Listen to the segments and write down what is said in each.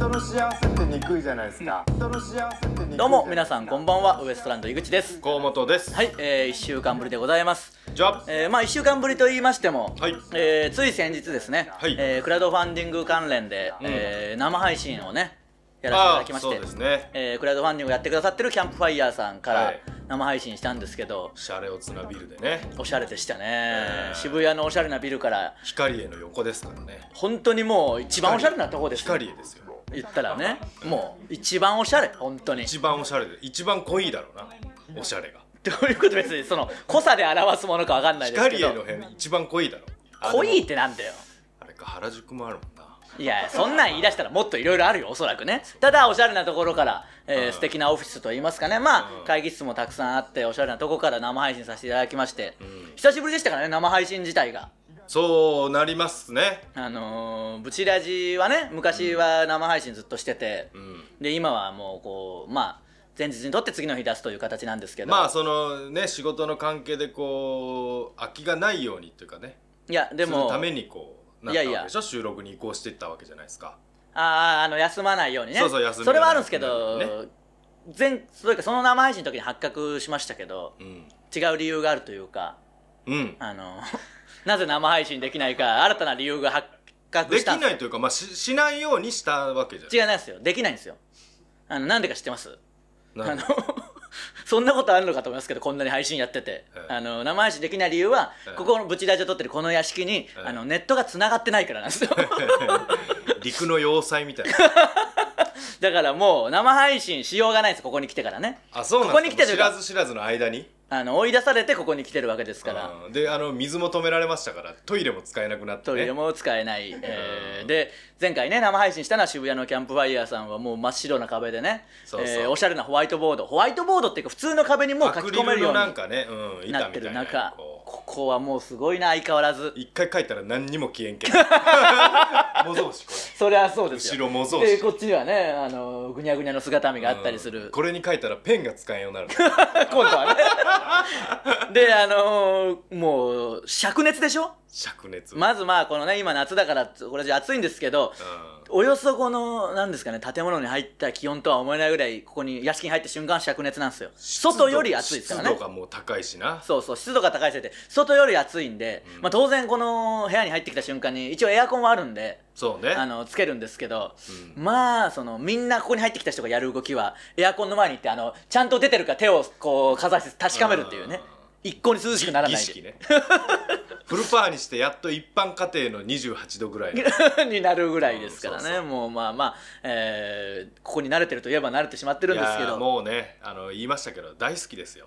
人の幸せってくいじゃないですか、人の幸せってどうも皆さんこんばんはウエストランド井口です河本ですはい、えー、1週間ぶりでございますじゃえー、まあ1週間ぶりと言いましても、はい、えー、つい先日ですね、はい、えー、クラウドファンディング関連で、うん、え生配信をねやらせていただきましてそうですね、えー、クラウドファンディングをやってくださってるキャンプファイヤーさんから生配信したんですけど、おしゃれをつなビルでねおしゃれでしたね、えー、渋谷のおしゃれなビルから光への横ですからね本当にもう一番おしゃれなとこです光栄ですよ言ったらね もう一番おしゃれ本当に一番おしゃれで一番濃いだろうなおしゃれがどういうこと別にその濃さで表すものか分かんないですけど光の辺一番濃いだろ濃いってなんだよあれか原宿もあるもんないやそんなん言い出したらもっといろいろあるよおそらくねただおしゃれなところから、えー、素敵なオフィスといいますかねまあ、うん、会議室もたくさんあっておしゃれなとこから生配信させていただきまして、うん、久しぶりでしたからね生配信自体がそうなりますねあのー、ブチラジはね昔は生配信ずっとしてて、うん、で今はもうこうまあ前日にとって次の日出すという形なんですけどまあそのね仕事の関係でこう空きがないようにというかねいやでもためにこうなんかいやいや収録に移行していったわけじゃないですかあああの休まないようにねそうそう休それはあるんですけど、ね、前そういうかその生配信の時に発覚しましたけど、うん、違う理由があるというか、うん、あのなぜ生配信できないか新たな理由が発覚したんできないというか、まあ、ししないようにしたわけじゃない違いますよできないんですよあのなんでか知ってますあの そんなことあるのかと思いますけどこんなに配信やってて、あの生配信できない理由は、ここのブチラジオ撮ってるこの屋敷に、あのネットが繋がってないからなんですよ 陸の要塞みたいな だからもう生配信しようがないですここに来てからねあそうなんここに来て知らず知らずの間にあの追い出されてここに来てるわけですから、うんであの水も止められましたからトイレも使えなくなってトイレも使えない、えーで前回ね生配信したのは渋谷のキャンプファイヤーさんはもう真っ白な壁でねそうそうえーおしゃれなホワイトボードホワイトボードっていうか普通の壁にもう書き込めるようなんにかね、うん、たななってる中ここはもうすごいな相変わらず一回書いたら何にも消えんけど模造紙これそそうですよ後ろ模造紙でこっちにはねあのぐにゃぐにゃの姿見があったりする、うん、これに書いたらペンが使えんようになる 今度はねであのー、もう灼熱でしょ灼熱まずまあこのね今夏だからこれじゃ暑いんですけど、うんおよそこの、なんですかね、建物に入った気温とは思えないぐらい、ここに屋敷に入った瞬間、灼熱なんですよ。外より暑いですからね。湿度がもう高いしな。そうそう、湿度が高いせいで、外より暑いんで、うん、まあ当然この部屋に入ってきた瞬間に、一応エアコンはあるんで、そうね。あの、つけるんですけど、うん、まあ、その、みんなここに入ってきた人がやる動きは、エアコンの前に行って、あの、ちゃんと出てるか手をこう、かざして確かめるっていうね。一向に涼しくならないで。儀式ね。フルパーにしてやっと一般家庭の28度ぐらい になるぐらいですからね、うん、そうそうもうまあまあ、えー、ここに慣れてるといえば慣れてしまってるんですけどもうねあの言いましたけど大好きですよ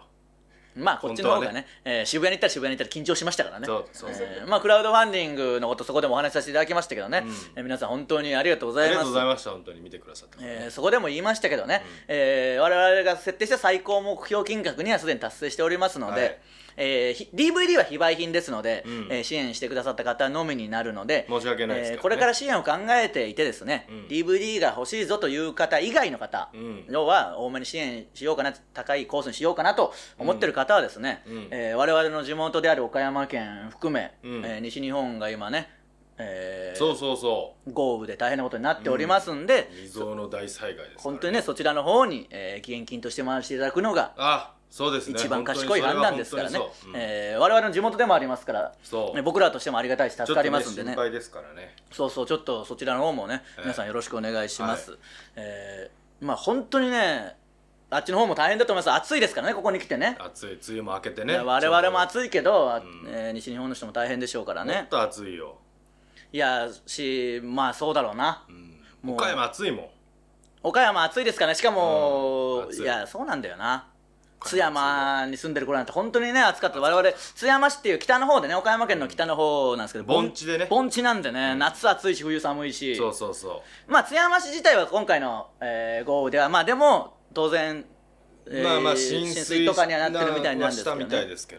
まあこっちの方がねね、えー、渋谷に行ったら渋谷に行ったら緊張しましたからねそうそう、えー、まあクラウドファンディングのことそこでもお話しさせていただきましたけどね、うん、えー、皆さん本当にありがとうございますありがとうございました本当に見てくださって、えー、そこでも言いましたけどね、うんえー、我々が設定した最高目標金額にはすでに達成しておりますので、はいえー、DVD は非売品ですので、うん、えー、支援してくださった方のみになるので申し訳ないです、ねえー、これから支援を考えていてですね、うん、DVD が欲しいぞという方以外の方、うん、要は多めに支援しようかな高いコースにしようかなと思ってる方はですね、うんえー、我々の地元である岡山県含め、うん、えー、西日本が今ねえー、そうそうそう豪雨で大変なことになっておりますんで、うん、未曾有の大災害です、ね、本当にねそちらの方に、えー、義援金として回していただくのがあそうですね、一番賢い判断ですからね、うん、えー、我々の地元でもありますから、ね、僕らとしてもありがたいし、助かりますんでね、ねですからねそうそう、ちょっとそちらの方もね、えー、皆さんよろしくお願いします。はい、えー、まあ、本当にねあっちの方も大変だと思います暑いですからねここに来てね暑い梅雨も明けてねわれわれも暑いけど、うん、えー、西日本の人も大変でしょうからねもっと暑いよいやしまあそうだろうな、うん、岡山暑いもん岡山暑いですからねしかも、うん、いやそうなんだよな津山に住んでる頃なんて本当にね暑かった我々津山市っていう北の方でね岡山県の北の方なんですけど盆地でね盆地なんでね、うん、夏暑いし冬寒いしそうそうそうまあ津山市自体は今回の、えー、豪雨ではまあでも当然まあまあ浸水とかにはなってるみたいなんですけど、ね、けど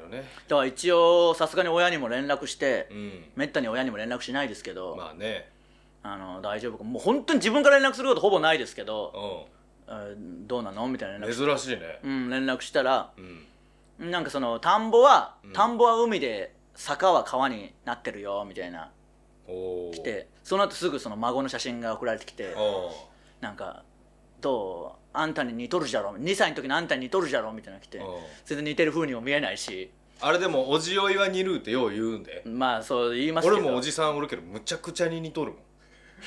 ねだから一応さすがに親にも連絡して、うん、めったに親にも連絡しないですけどまあねあの大丈夫かもう本当に自分から連絡することほぼないですけど、うんどうなのみたいな連絡珍しいねうん、連絡したらうんなんかその田んぼは、田んぼは海で坂は川になってるよみたいなおお来てその後すぐその孫の写真が送られてきておなんか「どうあんたに似とるじゃろ2歳の時のあんたに似とるじゃろ」みたいな来て全然似てるふうにも見えないしあれでもおじおいは似るってよう言うんでまあそう言いますけど俺もおじさんおるけどむちゃくちゃに似とるもん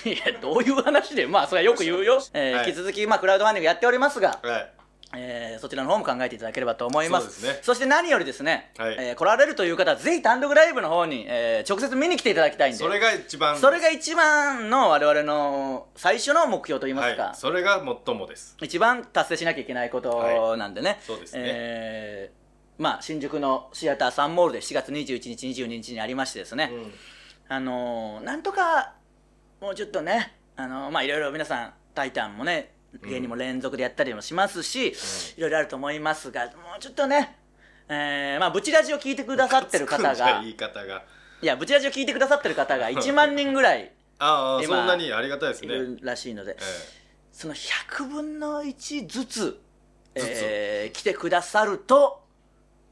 いやどういう話でまあそれはよく言うよ、えー引き続き、まあ、クラウドファンディングやっておりますが、はいえー、そちらの方も考えていただければと思います、ね、そして何よりですね、はい、えー、来られるという方はぜひ単独ライブの方に、えー、直接見に来ていただきたいんでそれが一番それが一番の我々の最初の目標といいますか、はい、それが最もです一番達成しなきゃいけないことなんでね、はい、そうですね、えー、まあ、新宿のシアターサンモールで7月21日22日にありましてですね、うん、あのー、なんとかもうちょっとねあのまあいろいろ皆さん「タイタン」もね芸人も連続でやったりもしますし、いろいろあると思いますがもうちょっとねえー、まあブチラジを聞いてくださってる方がい方がいやブチラジを聞いてくださってる方が1 万人ぐらいああそんなにありがたいですねいるらしいので、ええ、その100分の1ずつえー、来てくださると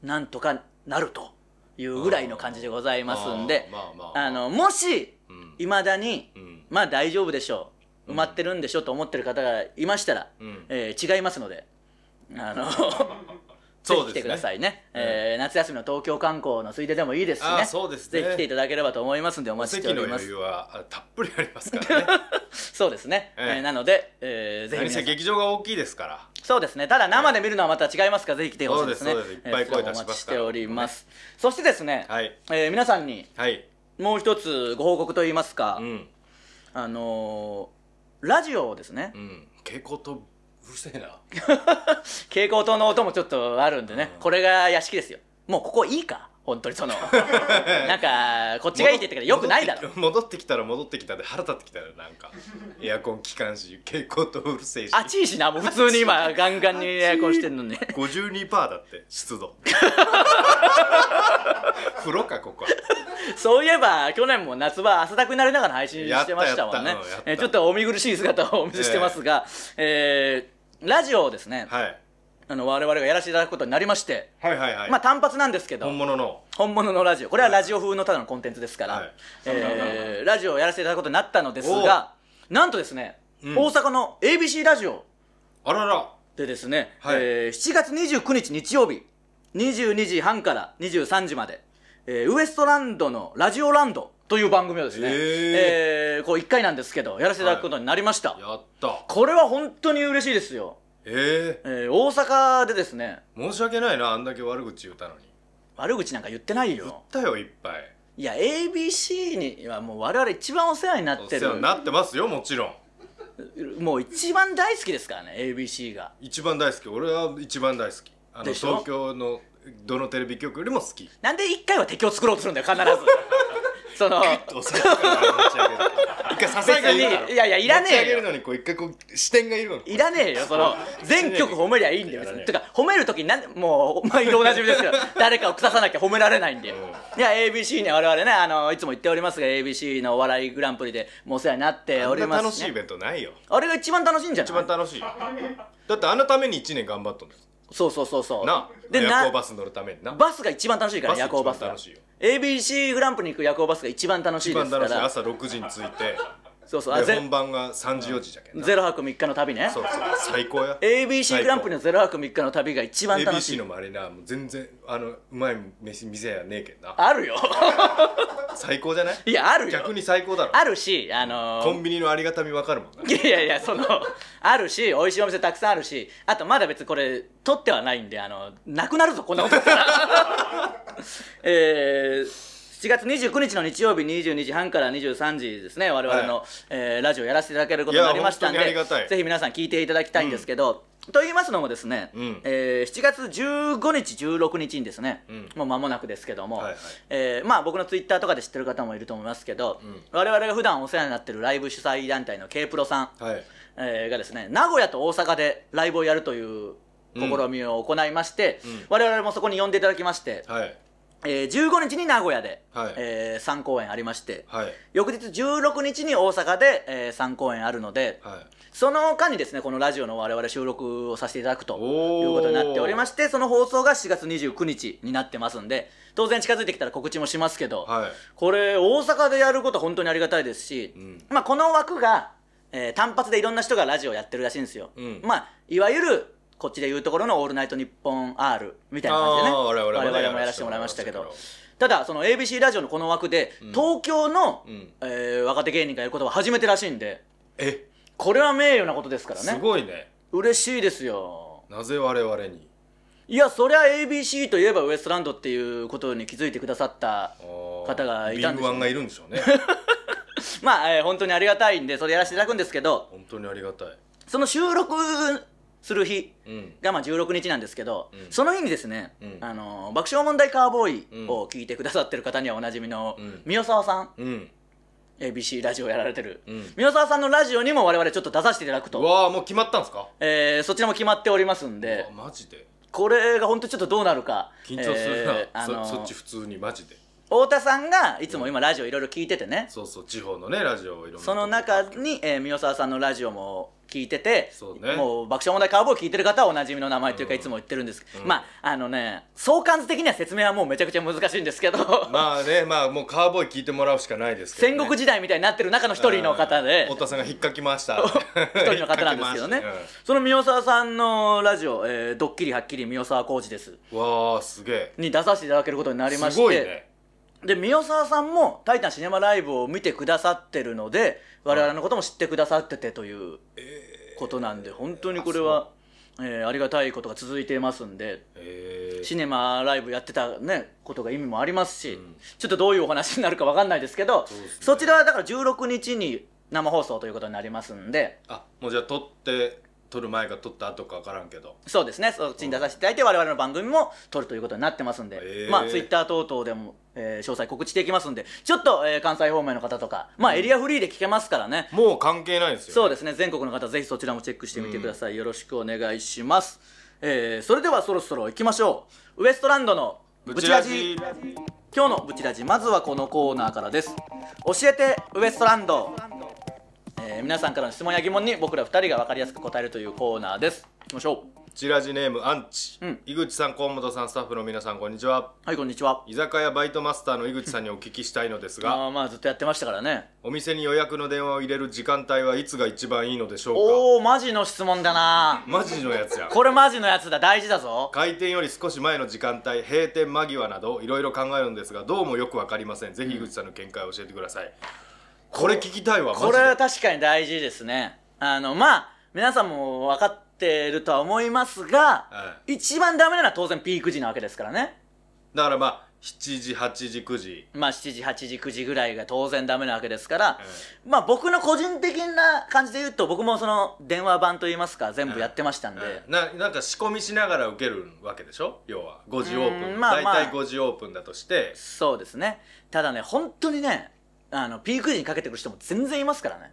なんとかなるというぐらいの感じでございますんであのもしいまだに、まあ大丈夫でしょう埋まってるんでしょうと思ってる方がいましたら、えー、違いますのであの ぜひ来てくださいねね、えー、夏休みの東京観光のついででもいいですしねそうです、ね、ぜひ来ていただければと思いますんでお待ちしておりますたっぷりありますからね そうですね、えー、なので、えー、ぜひ劇場が大きいですからそうですねただ生で見るのはまた違いますから、ぜひ来てほしいですねいっぱい声出します、ね、お待ちしております、そしてですね、はいえー、皆さんに、はいもう一つご報告といいますか、うんあのーラジオですねうん蛍光灯うるせえな蛍光灯の音もちょっとあるんでね、うんこれが屋敷ですよもうここいいか本当にその なんかこっちがいいって言ったけどよくないだろ戻ってき戻ってきたら戻ってきたで腹立ってきたよなんかエアコン効かんし蛍光灯うるせえし暑いしなもう普通に今ガンガンにエアコンしてんのに52%だって湿度 風呂かここは そういえば去年も夏場汗だくになりながら配信してましたもんね、えちょっとお見苦しい姿をお見せしてますが、えー、えー、ラジオをですね、はいあの我々がやらせていただくことになりまして、はいはいはい、まあ単発なんですけど本物の本物のラジオこれはラジオ風のただのコンテンツですから、はい、えー、ラジオをやらせていただくことになったのですがなんとですね、うん、大阪の ABC ラジオあららでですね、はい、えー、7月29日日曜日22時半から23時までえー、ウエストランドのラジオランドという番組をですね、えー、えー、こう1回なんですけどやらせていただくことになりました、はい、やったこれは本当に嬉しいですよえー、えー、大阪でですね申し訳ないなあんだけ悪口言ったのに悪口なんか言ってないよ言ったよいっぱいいや ABC にはもう我々一番お世話になってるお世話になってますよもちろんもう一番大好きですからね ABC が一番大好き俺は一番大好きあの東京のどのテレビ局よりも好きなんで一回は敵を作ろうとするんだよ必ず そのとさ一回支えがいるいやいやいらねえよ一回こう視点がいるのいらねえよその全曲褒めりゃいいんだよてか褒める時なんもう毎度おなじみですけど 誰かを腐さなきゃ褒められないんだよ、うん、いや ABC に我々ねあのいつも言っておりますが ABC のお笑いグランプリでもうお世話になっております、ね、楽しいイベントないよあれが一番楽しいんじゃない一番楽しいだってあのために1年頑張ったんですそうそうそうそうなで夜行バス乗るためになバスが一番楽しいから夜行バスが ABC グランプリに行く夜行バスが一番楽しいですか楽しいら朝6時に着いてそうそうあ本番が3時4時じゃけんなゼロ泊3日の旅ねそうそう最高や ABC グランプリのゼロ泊3日の旅が一番楽し ABC いの周りなもう全然あのうまい飯店やねえけんなあるよ 最高じゃないいやあるよ逆に最高だろあるしあのーコンビニのありがたみわかるもんないやいやいやそのあるし美味しいお店たくさんあるしあとまだ別にこれ取ってはないんであのなくなるぞこんなことったら えー7月29日の日曜日22時半から23時ですね我々の、はい、えー、ラジオやらせていただけることになりましたんでぜひ皆さん聞いていただきたいんですけど、うん、と言いますのもですね、うん、えー、7月15日16日にですね、うん、もう間もなくですけども、はいはい、えー、まあ、僕のツイッターとかで知ってる方もいると思いますけど、うん、我々が普段お世話になってるライブ主催団体の K プロさん、はい、えー、がですね名古屋と大阪でライブをやるという試みを行いまして、うん、我々もそこに呼んでいただきまして、はい、えー、15日に名古屋で、はい、えー、3公演ありまして、はい、翌日16日に大阪で、えー、3公演あるので、はい、その間にですねこのラジオの我々収録をさせていただくということになっておりましてその放送が4月29日になってますんで当然近づいてきたら告知もしますけど、はい、これ大阪でやること本当にありがたいですし、うん、まあ、この枠が、えー、単発でいろんな人がラジオやってるらしいんですよ。うん、まあ、いわゆるこっちで言うところの「オールナイトニッポン R」みたいな感じでね我々もやらせてもらいましたけどただその ABC ラジオのこの枠で、東京の、え若手芸人がやることは初めてらしいんでえこれは名誉なことですからねすごいね嬉しいですよなぜ我々にいやそりゃ ABC といえばウエストランドっていうことに気づいてくださった方がいたんでしがいるんでしょうね まあ、えー、本当にありがたいんでそれやらせていただくんですけど本当にありがたいその収録する日がまあ16日なんですけど、うん、その日にですね、うん、あの爆笑問題カーボーイを聞いてくださってる方にはおなじみの宮沢さん、うん、ABC ラジオやられてる、宮沢さんのラジオにも我々ちょっと出させていただくとわあもう決まったんですか、えー、そちらも決まっておりますんでマジでこれが本当ちょっとどうなるか緊張するな、えー、あのそっち普通にマジで太田さんがいつも今ラジオいろいろ聞いててね、そうそう地方のねラジオをいろいろその中に、えー、宮沢さんのラジオも聞いてて、ね、もう爆笑問題カーボーイ聞いてる方はおなじみの名前というかいつも言ってるんですけど、うん、まああのね相関図的には説明はもうめちゃくちゃ難しいんですけどまあねまあもうカーボーイ聞いてもらうしかないですけど、ね、戦国時代みたいになってる中の一人の方で太田さんが引っかきました一人の方なんですけどね、うん、その宮沢さんのラジオ「えー、ドッキリはっきり宮沢浩二です」わーすげえに出させていただけることになりましてすごいねで宮沢さんも「タイタンシネマライブ」を見てくださってるので我々のことも知ってくださっててということなんで、本当にこれは、えー、ありがたいことが続いていますんで、シネマライブやってた、ね、ことが意味もありますし、うん、ちょっとどういうお話になるか分かんないですけどそ、ね,、ちらはだから16日に生放送ということになりますんであもうじゃあ撮って撮る前か撮った後か分からんけどそうですねそっちに出させていただいて我々の番組も撮るということになってますんで、えー、まあツイッター等々でも、えー、詳細告知していきますんでちょっと、えー、関西方面の方とかまあエリアフリーで聞けますからね、もう関係ないですよ、ね、そうですね全国の方ぜひそちらもチェックしてみてください、うん、よろしくお願いします、えー、それではそろそろ行きましょうウエストランドのブチラジ今日のブチラジまずはこのコーナーからです教えてウエストランドえー、皆さんからの質問や疑問に僕ら2人が分かりやすく答えるというコーナーですいきましょうチラジネームアンチ、うん井口さん河本さんスタッフの皆さんこんにちははいこんにちは居酒屋バイトマスターの井口さんにお聞きしたいのですがあまあずっとやってましたからねお店に予約の電話を入れる時間帯はいつが一番いいのでしょうおおマジの質問だなマジのやつやこれマジのやつだ大事だぞ開店より少し前の時間帯閉店間際などいろいろ考えるんですがどうもよく分かりませんぜひ井口さんの見解を教えてください、これ聞きたいわこれは確かに大事ですねあのまあ皆さんも分かってるとは思いますが、はい、一番ダメなのは当然ピーク時なわけですからねだからまあ7時8時9時まあ7時8時9時ぐらいが当然ダメなわけですから、はい、まあ僕の個人的な感じで言うと僕もその電話番といいますか全部やってましたんで、はい、ななんか仕込みしながら受けるわけでしょ要は5時オープン、まあまあ、大体5時オープンだとしてそうですねただね本当にねあのピーク時にかけてくる人も全然いますからね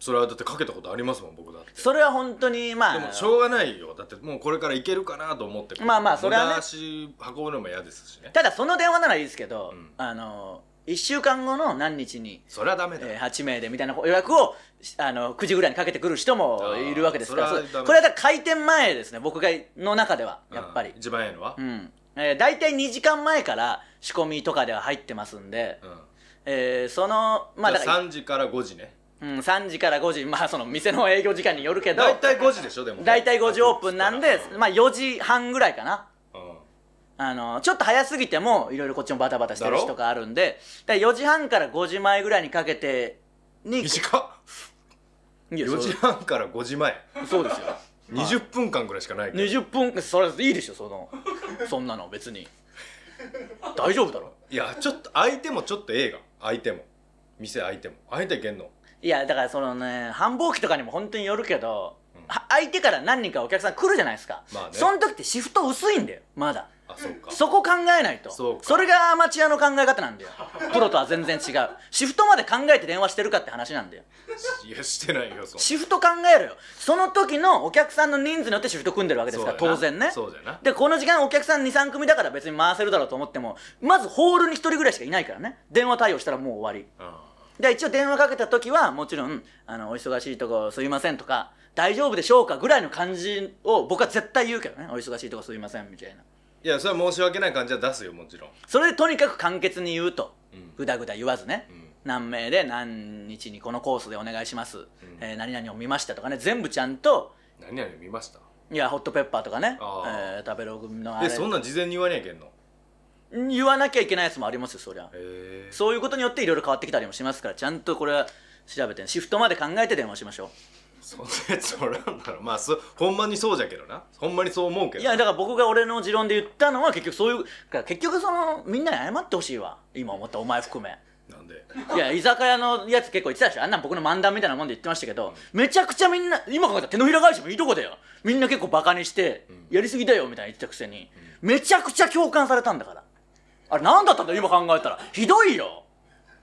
それはだってかけたことありますもん僕だってそれは本当にまあでもしょうがないよだってもうこれからいけるかなと思ってまあまあそれはね足運ぶのも嫌ですしねただその電話ならいいですけど、うん、あの1週間後の何日にそれはダメだ、えー、8名でみたいな予約をあの9時ぐらいにかけてくる人もいるわけですからこれは開店前ですね僕がの中ではやっぱり、うん、一番ええのはうん、えー、大体2時間前から仕込みとかでは入ってますんで、うんえー、そのまあだから3時から5時ねうん、3時から5時、まあその店の営業時間によるけど、大体5時でしょ、でも、大体5時オープンなんで、まあ4時半ぐらいかな。うん。あの、ちょっと早すぎても、いろいろこっちもバタバタしてる人とかあるんで、だ4時半から5時前ぐらいにかけてに、短っ !4 時半から5時前。そうですよ。20 分間ぐらいしかないけど。20分、それいいでしょ、その、そんなの別に。大丈夫だろ。いや、ちょっと、相手もちょっと映画。相手も店相手も相手いけんのいやだからそのね繁忙期とかにも本当によるけど、うん、相手から何人かお客さん来るじゃないですか、まあね、その時ってシフト薄いんだよまだあそうかそこ考えないとそれがアマチュアの考え方なんだよプロとは全然違うシフトまで考えて電話してるかって話なんだよいやしてないよそシフト考えろよその時のお客さんの人数によってシフト組んでるわけですから当然ねそうだよなでこの時間お客さん23組だから別に回せるだろうと思ってもまずホールに1人ぐらいしかいないからね電話対応したらもう終わり、うん、で一応電話かけた時はもちろんあの「お忙しいとこすいません」とか「大丈夫でしょうか」ぐらいの感じを僕は絶対言うけどね「お忙しいとこすいません」みたいないやそれは申し訳ない感じは出すよもちろんそれでとにかく簡潔に言うとぐだぐだ言わずね、うん何名で何日にこのコースでお願いします、えー何々を見ましたとかね全部ちゃんと何々見ましたいやホットペッパーとかね、えー食べログのあえそんな事前に言わゃいけんの言わなきゃいけないやつもありますよそりゃえそういうことによっていろいろ変わってきたりもしますからちゃんとこれは調べてシフトまで考えて電話しましょうそんなやつおらんだろまあそほんまにそうじゃけどなほんまにそう思うけどいやだから僕が俺の持論で言ったのは結局そういう結局そのみんなに謝ってほしいわ今思ったお前含めなんでいや居酒屋のやつ結構言ってたしあんなん僕の漫談みたいなもんで言ってましたけど、めちゃくちゃみんな今考えたら手のひら返しもいいとこだよみんな結構バカにして、うん、やりすぎだよみたいな言ってたくせに、うん、めちゃくちゃ共感されたんだからあれ何だったんだ今考えたらひどいよ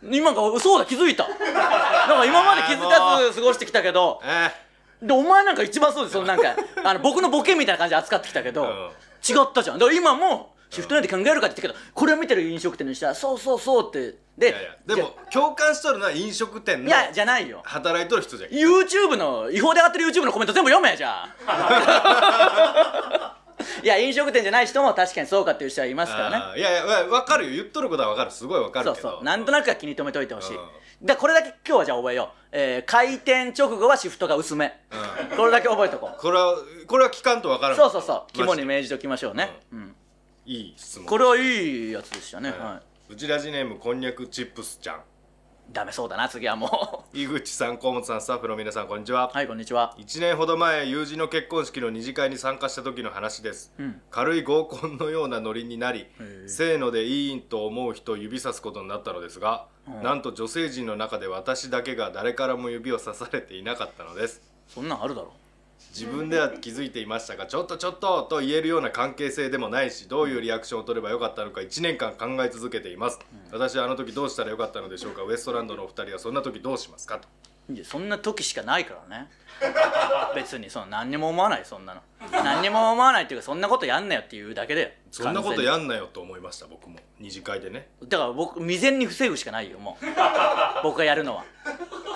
今がそうだ気づいたなんか今まで気づかず過ごしてきたけど、えー、でお前なんか一番そうですそのなんかあの僕のボケみたいな感じで扱ってきたけど、違ったじゃんだから今もシフトんて考えるかって言ったけどこれを見てる飲食店の人はそうそうそうってででも共感しとるのは飲食店のいやじゃないよ働いとる人じゃん YouTube の違法で上がってる YouTube のコメント全部読めやじゃあいや飲食店じゃない人も確かにそうかっていう人はいますからねいやいや分かるよ言っとることは分かるすごい分かるけどそうそうなんとなくは気に留めておいてほしい、でこれだけ今日はじゃあ覚えよう、えー、回転直後はシフトが薄め、うん、これだけ覚えとこうこれはこれは期間と分からないそうそうそう肝に銘じておきましょうねうん、うんいい質問これはいいやつでしたね、はいうちラジネームこんにゃくチップスちゃんダメそうだな次はもう 井口さん河本さんスタッフの皆さんこんにちは、はいこんにちは1年ほど前友人の結婚式の二次会に参加した時の話です、うん軽い合コンのようなノリになりせーのでいいんと思う人を指さすことになったのですが、うんなんと女性陣の中で私だけが誰からも指をさされていなかったのですそんなんあるだろ自分では気づいていましたが「ちょっとちょっと」と言えるような関係性でもないしどういうリアクションを取ればよかったのか1年間考え続けています、私はあの時どうしたらよかったのでしょうかウエストランドのお二人はそんな時どうしますかといやそんな時しかないからね別にその何にも思わないそんなの 何にも思わないっていうかそんなことやんなよっていうだけでそんなことやんなよと思いました僕も二次会でねだから僕未然に防ぐしかないよもう 僕がやるのは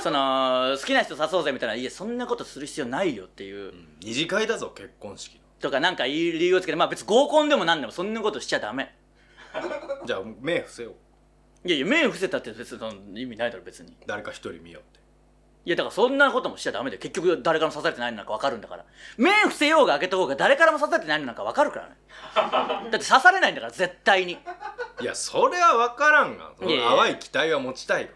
その好きな人誘うぜみたいな「いやそんなことする必要ないよ」っていう、二次会だぞ結婚式のとかなんかいい理由をつけてまあ別に合コンでも何でもそんなことしちゃダメ じゃあ目伏せよういやいや目伏せたって別にその意味ないだろ別に誰か一人見ようっていやだからそんなこともしちゃダメだよ結局誰からも刺されてないのなんか分かるんだから目伏せようが開けた方が誰からも刺されてないのなんか分かるからね だって刺されないんだから絶対にいやそれは分からんがその淡い期待は持ちたいが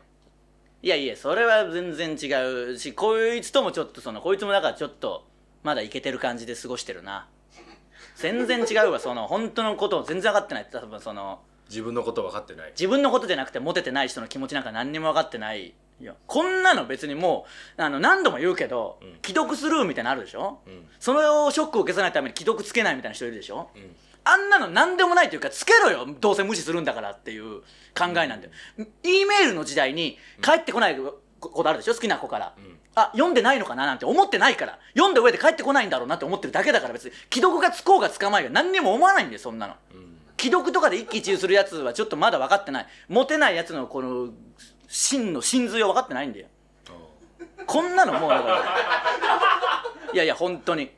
いやいやそれは全然違うしこいつともちょっとそのこいつもだからちょっとまだいけてる感じで過ごしてるな全然違うわその本当のことを全然分かってないって多分その自分のこと分かってない自分のことじゃなくてモテてない人の気持ちなんか何にも分かってないよこんなの別にもうあの何度も言うけど、うん、既読スルーみたいなのあるでしょ、うん、そのショックを消さないために既読つけないみたいな人いるでしょ、うんあんなの何でもないというか、つけろよどうせ無視するんだからっていう考えなんだよ。E メールの時代に帰ってこないことあるでしょ好きな子から。あ、読んでないのかななんて思ってないから。読んで上で帰ってこないんだろうなって思ってるだけだから別に、既読がつこうがつかまいが何にも思わないんだよ、そんなの。既読とかで一喜一憂するやつはちょっとまだ分かってない。モテないやつのこの、真の真髄を分かってないんだよ。こんなのもうだから。いやいや、本当に。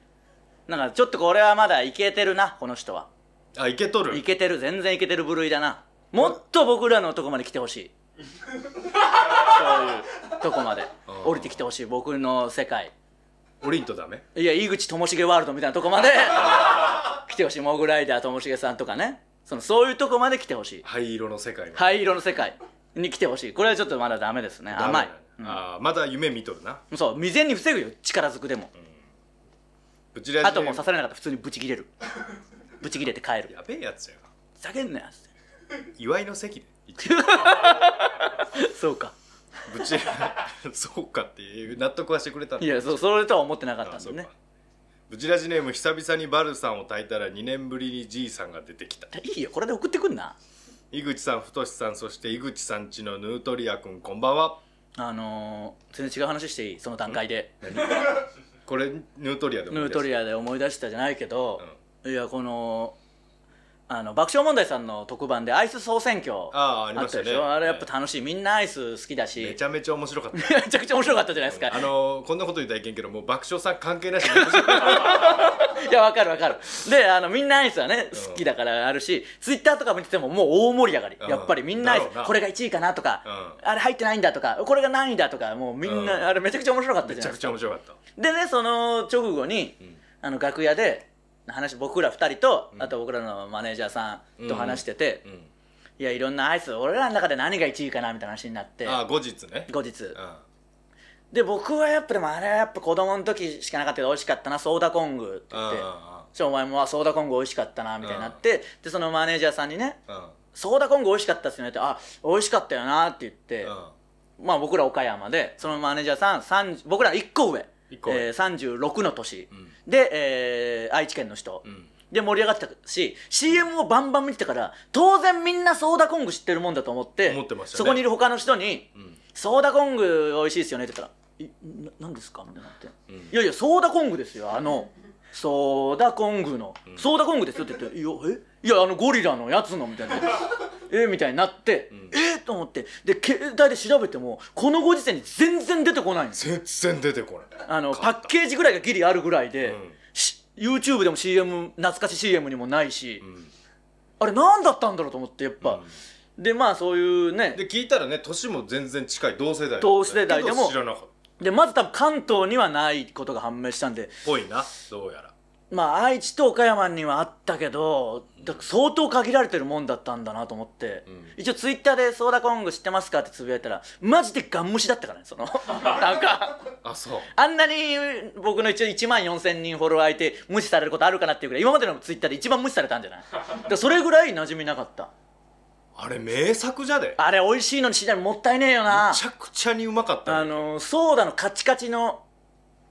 なんかちょっとこれはまだいけてるな、この人は。あいけとるいけてる全然いけてる部類だなもっと僕らのとこまで来てほしいそういうとこまで降りてきてほしい僕の世界降りんとダメいや井口ともしげワールドみたいなとこまで 来てほしいモグライダーともしげさんとかねそのそういうとこまで来てほしい灰色の世界灰色の世界に来てほしいこれはちょっとまだダメですね甘い、うん、あまだ夢見とるなそう未然に防ぐよ力ずくでも、うん、あともう刺されなかったら普通にブチ切れるブチ切れて帰るやべえやつやふざけんなよ 祝いの席でそうかぶち そうかっていう納得はしてくれたいやそうそれとは思ってなかったんだねあそブチラジネーム久々にバルさんを炊いたら2年ぶりにじいさんが出てきたいいよこれで送ってくんな井口さん太さんそして井口さんちのヌートリア君こんばんはあのー、全然違う話していいその段階でこれヌートリアでもヌートリアで思い出したじゃないけど、うんいやこのあの爆笑問題さんの特番でアイス総選挙あああったでしょあ,、れやっぱ楽しい、みんなアイス好きだしめちゃめちゃ面白かっためちゃくちゃ面白かったじゃないですかあのこんなこと言ったらいけんけどもう爆笑さん関係なし いやわかるわかるであのみんなアイスはね好きだからあるし、ツイッターとか見ててももう大盛り上がり、やっぱりみんなアイスこれが1位かなとか、あれ入ってないんだとかこれが何位だとかもうみんな、あれめちゃくちゃ面白かったじゃないですかめちゃくちゃ面白かったでねその直後に、あの楽屋で話僕ら2人と、あと僕らのマネージャーさんと話してて、いやいろんなアイス俺らの中で何が1位かなみたいな話になってあ後日ね後日、で僕はやっぱでもあれはやっぱ子供の時しかなかったけど美味しかったなソーダコングって言ってお前もソーダコング美味しかったなみたいになってでそのマネージャーさんにねソーダコング美味しかったっすねってあ美味しかったよなって言ってまあ僕ら岡山でそのマネージャーさん僕ら1個上えー、36の年、うん、で、えー、愛知県の人、うん、で盛り上がってたし CM をバンバン見てたから当然みんなソーダコング知ってるもんだと思って、ね、そこにいる他の人に、うん、ソーダコング美味しいですよね」って言ったら「何ですか?」みたいなって、いやいやソーダコングですよあのソーダコングの、ソーダコングですよって言って「いやえいやあのゴリラのやつの」みたいな「えみたいになって「うん、えと思ってで携帯で調べてもこのご時世に全然出てこないんです全然出てこないあのパッケージぐらいがギリあるぐらいで、うん、YouTube でも CM 懐かし CM にもないし、うん、あれ何だったんだろうと思ってやっぱ。でまあそういうねで聞いたらね年も全然近い同世代同世代でも知らなかったでまず多分関東にはないことが判明したんでぽいなどうやらまあ愛知と岡山にはあったけど相当限られてるもんだったんだなと思って、うん、一応ツイッターで「ソーダコング知ってますか?」ってつぶやいたらマジでガン虫だったからねその なんかあそうあんなに僕の一応1万4000人フォロワーいて無視されることあるかなっていうぐらい今までのツイッターで一番無視されたんじゃないそれぐらい馴染みなかったあれ名作じゃであれ美味しいのにしないもったいねえよなめちゃくちゃにうまかったあのソーダのカチカチの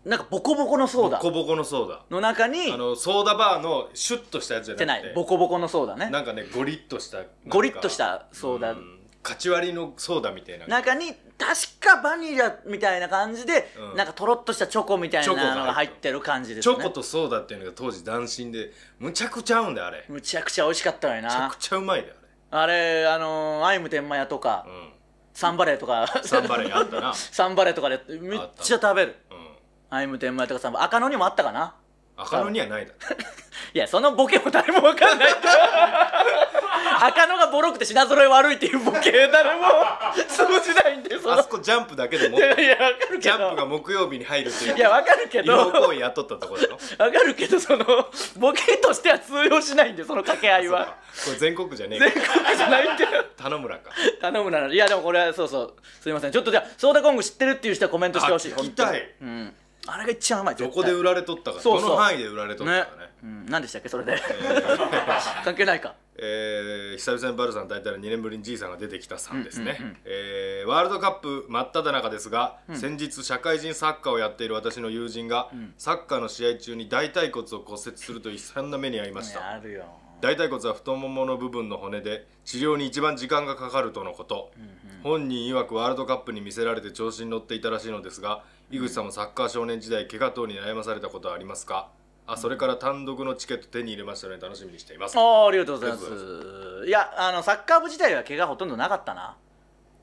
なんかボコボコのソーダボコボコのソーダの中にあのソーダバーのシュッとしたやつじゃないボコボコのソーダねなんかねゴリッとしたゴリッとしたソーダカチ割りのソーダみたいな中に確かバニラみたいな感じで、うん、なんかとろっとしたチョコみたいなのが入ってる感じですねチョコとソーダっていうのが当時斬新でむちゃくちゃ合うんだよあれむちゃくちゃ美味しかったのよなむちゃくちゃうまいだよあれあのアイム天満屋とか、うん、サンバレーとかサンバレーあったな サンバレーとかでめっちゃ食べる、うん、アイム天満屋とかサンバ赤野にもあったかな赤野にはないだろ いやそのボケも誰も分かんない 赤のがボロくて品揃え悪いっていうボケ誰も通じないんでそあそこジャンプだけでもいやいやわかるけジどャンプが木曜日に入るていういやわかるけ行ど為やっったところわかるけどそのボケとしては通用しないんでその掛け合いはこれ全国じゃねえ全国じゃないって頼むらか頼むならいやでもこれはそうそうすいませんちょっとじゃあソーダコング知ってるっていう人はコメントしてほしいあ聞きたいうんあれが一番甘いどこで売られとったかそうそうどの範囲で売られとったかねね、うん、何でしたっけそれで、えー、関係ないかえー、久々にバルさん大体2年ぶりにじいさんが出てきたさんですね、うんうんうん、えー、ワールドカップ真っ只中ですが、うん、先日社会人サッカーをやっている私の友人が、うん、サッカーの試合中に大腿骨を骨折するという悲惨な目に遭いました、大腿骨は太ももの部分の骨で治療に一番時間がかかるとのこと、うん本人曰くワールドカップに見せられて調子に乗っていたらしいのですが井口さんもサッカー少年時代怪我等に悩まされたことはありますかあそれから単独のチケット手に入れましたので楽しみにしていますあありがとうございますいやあのサッカー部自体は怪我ほとんどなかったな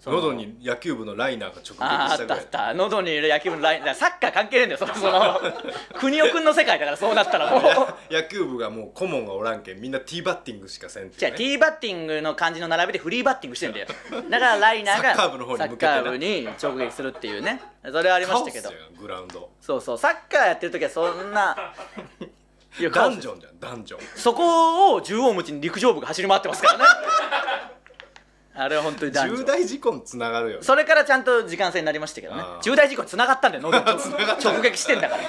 喉に野球部のライナーが直撃したぐらいったあった喉にいる野球部のライナーサッカー関係ねえんだよそのその 国尾君の世界だからそうなったらもう 野球部がもう顧問がおらんけんみんなティーバッティングしかせんってじゃあティーバッティングの感じの並びでフリーバッティングしてんだよ だからライナーがカーブの方に向て、サッカー部に直撃するっていうねそれはありましたけどグラウンドそうそうサッカーやってる時はそんなダンジョンじゃんダンジョンそこを縦横無尽に陸上部が走り回ってますからねあれは本当に重大事故につながるよ、ね、それからちゃんと時間制になりましたけどね重大事故につながったんだよ直撃してんだから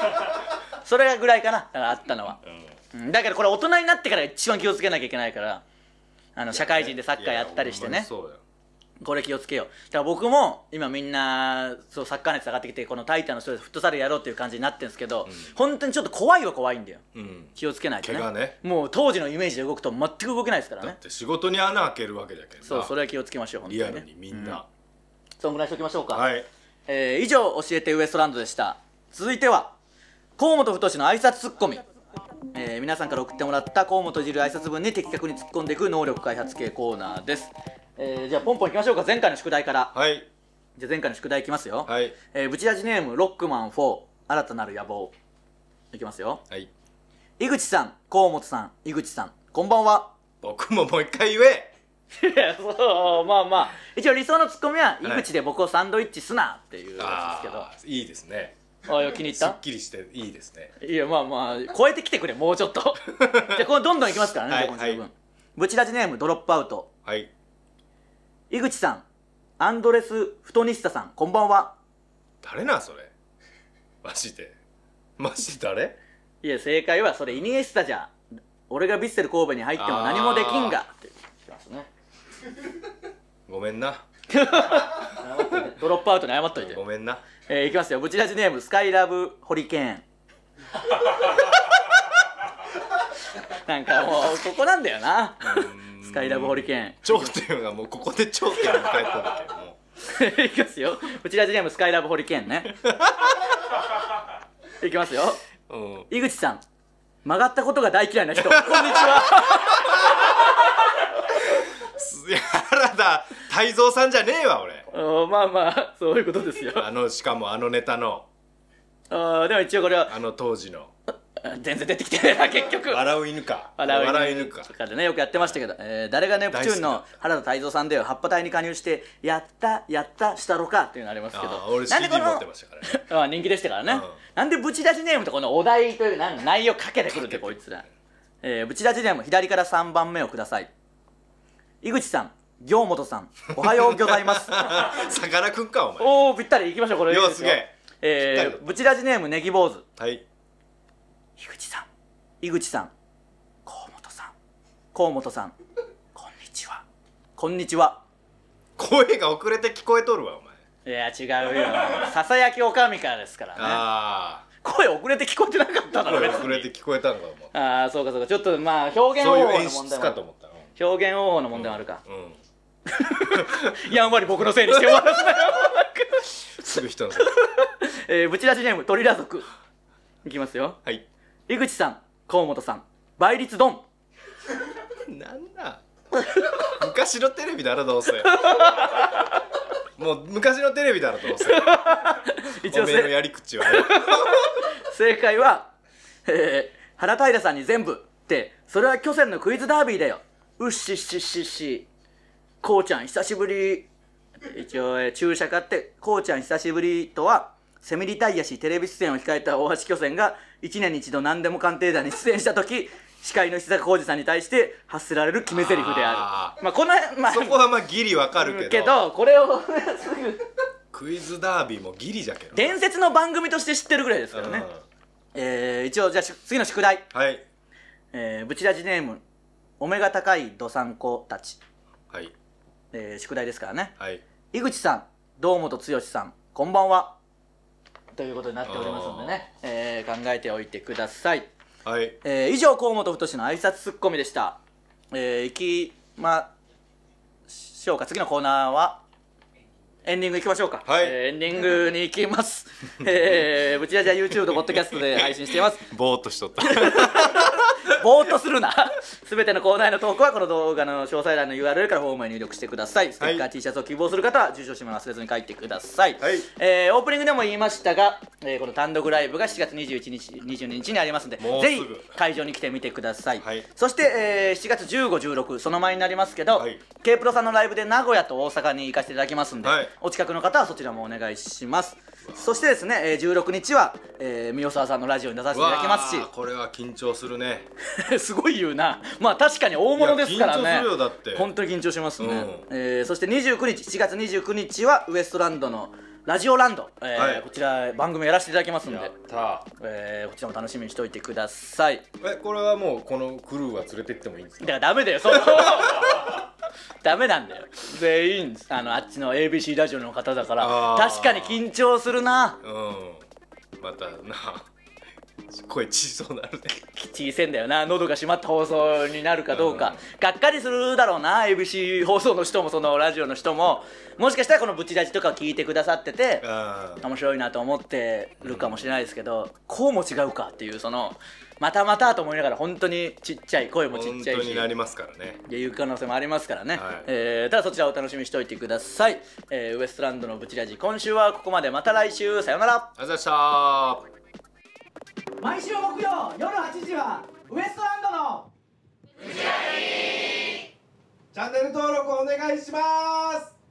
それぐらいかなあったのは、うん、だけどこれ大人になってから一番気をつけなきゃいけないからあの社会人でサッカーやったりしてねそうだよこれ気をつけよう。だから僕も今みんなそうサッカー熱上がってきてこのタイタンの人でフットサルやろうっていう感じになってるんですけど、うん、本当にちょっと怖いは怖いんだよ。うん、気をつけないとね、ね、もう当時のイメージで動くと全く動けないですからね。だって仕事に穴開けるわけだけどそうそれは気をつけましょう本当に、ね、リアルにみんな、うん、そんぐらいしておきましょうか。はい。えー、以上教えてウエストランドでした。続いては河本太の挨拶ツッコミ。えー、皆さんから送ってもらった河本いじる挨拶文に的確に突っ込んでいく能力開発系コーナーですえー、じゃあポンポンいきましょうか前回の宿題からはいじゃあ前回の宿題いきますよはいえー、ブチラジネームロックマン4新たなる野望いきますよはい井口さん河本さん井口さんこんばんは僕ももう一回言えいやそうまあまあ一応理想のツッコミは「井口で僕をサンドイッチすな」っていうやつですけど、い、いいですねああ気に入ったすっきりしていいですねいやまあまあ超えてきてくれもうちょっと じゃあこれどんどんいきますからね、はい、の分、はい、ブチラジネームドロップアウトはい井口さんアンドレス・フトニスタさんこんばんは誰なそれマジでマジ誰いや正解はそれイニエスタじゃ俺がヴィッセル神戸に入っても何もできんがって言ますねごめんな ドロップアウトに謝っといてごめんな、えー、いきますよブチラジネームスカイラブホリケーン なんかもうここなんだよな、うんスカイラブホリケン頂点がもうここで頂点を迎えたんだけどもいきますようちらジネームスカイラブホリケンね いきますよ、うん、井口さん曲がったことが大嫌いな人 こんにちはや原田泰造さんじゃねえわ俺まあまあそういうことですよあのしかもあのネタのあでも一応これはあの当時の全然出てきてないな結局笑う犬か笑う犬かかでねよくやってましたけど、えー、誰がネプチューンの原田泰造さんで葉っぱ隊に加入して「やったやったしたろか」っていうのありますけど俺 CD 持ってましたからね 人気でしたからね、うん、なんでぶち出しネームとこのお題というなん内容かけてくるってこいつら、えー、ぶち出しネーム左から3番目をください井口さん行本さんおはようございます さかなクンかお前おおぴったりいきましょうこれいすげええー、ぶちラジネームネギ坊主はい井口さん井口さん河本さん河本さんこんにちはこんにちは声が遅れて聞こえとるわお前いや違うよささやきおかみからですからねああ声遅れて聞こえてなかっただろ声遅れて聞こえたんだお前ああそうかそうかちょっとまあ表現方法の問題演出かと思った、の。表現方法の問題もあるか、うんん やんわり僕のせいにして終ら すぐ人のせ えぶち出しネーム鳥ら族いきますよはい井口さん河本さん倍率ドンなんだ昔のテレビだろどうせもう昔のテレビだろどうせ 一応おめえのやり口は 正解は、えー、原平さんに全部ってそれは巨泉のクイズダービーだようっしっしっしっしこうちゃん久しぶり一応、えー、注射買ってこうちゃん久しぶりとはセミリタイヤしテレビ出演を控えた大橋巨泉が1年に一度何でも鑑定団に出演した時司会の石坂浩二さんに対して発せられる決め台詞であるまあこの、まあ、そこはまあギリわかるけどけどこれをすぐ クイズダービーもギリじゃけど伝説の番組として知ってるぐらいですからね、うん、えー、一応じゃあ次の宿題はいえー、ブチラジネームお目が高いどさんこたちはいえー、宿題ですからね、はい、井口さん堂本剛さんこんばんはということになっておりますのでね、えー、考えておいてください、はいえー、以上河本太の挨拶ツッコミでしたえー、いきましょうか次のコーナーはエンディングいきましょうか、はいえー、エンディングに行きます、えー、ぶちラジは YouTube と Podcast で配信しています ぼーっとしとった ぼーっとするな全 べてのコーナーへのはこの動画の詳細欄の URL からホームへ入力してくださいステッカー、T シャツを希望する方は住所氏名忘れずに書いてください、はい、えー、オープニングでも言いましたが、えー、この単独ライブが7月21日22日にありますのでぜひ会場に来てみてください、はい、そして、えー、7月1516その前になりますけど、はい、K プロさんのライブで名古屋と大阪に行かせていただきますんで、はい、お近くの方はそちらもお願いしますそしてですね、え16日は、えー、三沢さんのラジオに出させていただきますしこれは緊張するね すごい言うなまあ確かに大物ですからね緊張するよだって本当に緊張しますね、うん、えー、そして29日7月29日はウエストランドのラジオランド、えー、はい、こちら番組やらせていただきますんでやえー、こちらも楽しみにしておいてくださいえこれはもうこのクルーは連れてってもいいんですかだからダメだよそのダメなんだよ全員あのあっちの ABC ラジオの方だから確かに緊張するなうんまたな声小さそうなるね小せんだよな喉が閉まった放送になるかどうか、がっかりするだろうな ABC 放送の人もそのラジオの人ももしかしたらこのブチラジとか聞いてくださってて面白いなと思ってるかもしれないですけどこうも違うかっていうそのまたまたと思いながら本当にちっちゃい声もちっちゃいしになりますからねでいう可能性もありますからね、はい、えー、ただそちらを楽しみにしておいてください、えー、ウエストランドのブチラジ今週はここまでまた来週さようならありがとうございました毎週木曜夜8時はウエストランドのブチラジチャンネル登録お願いします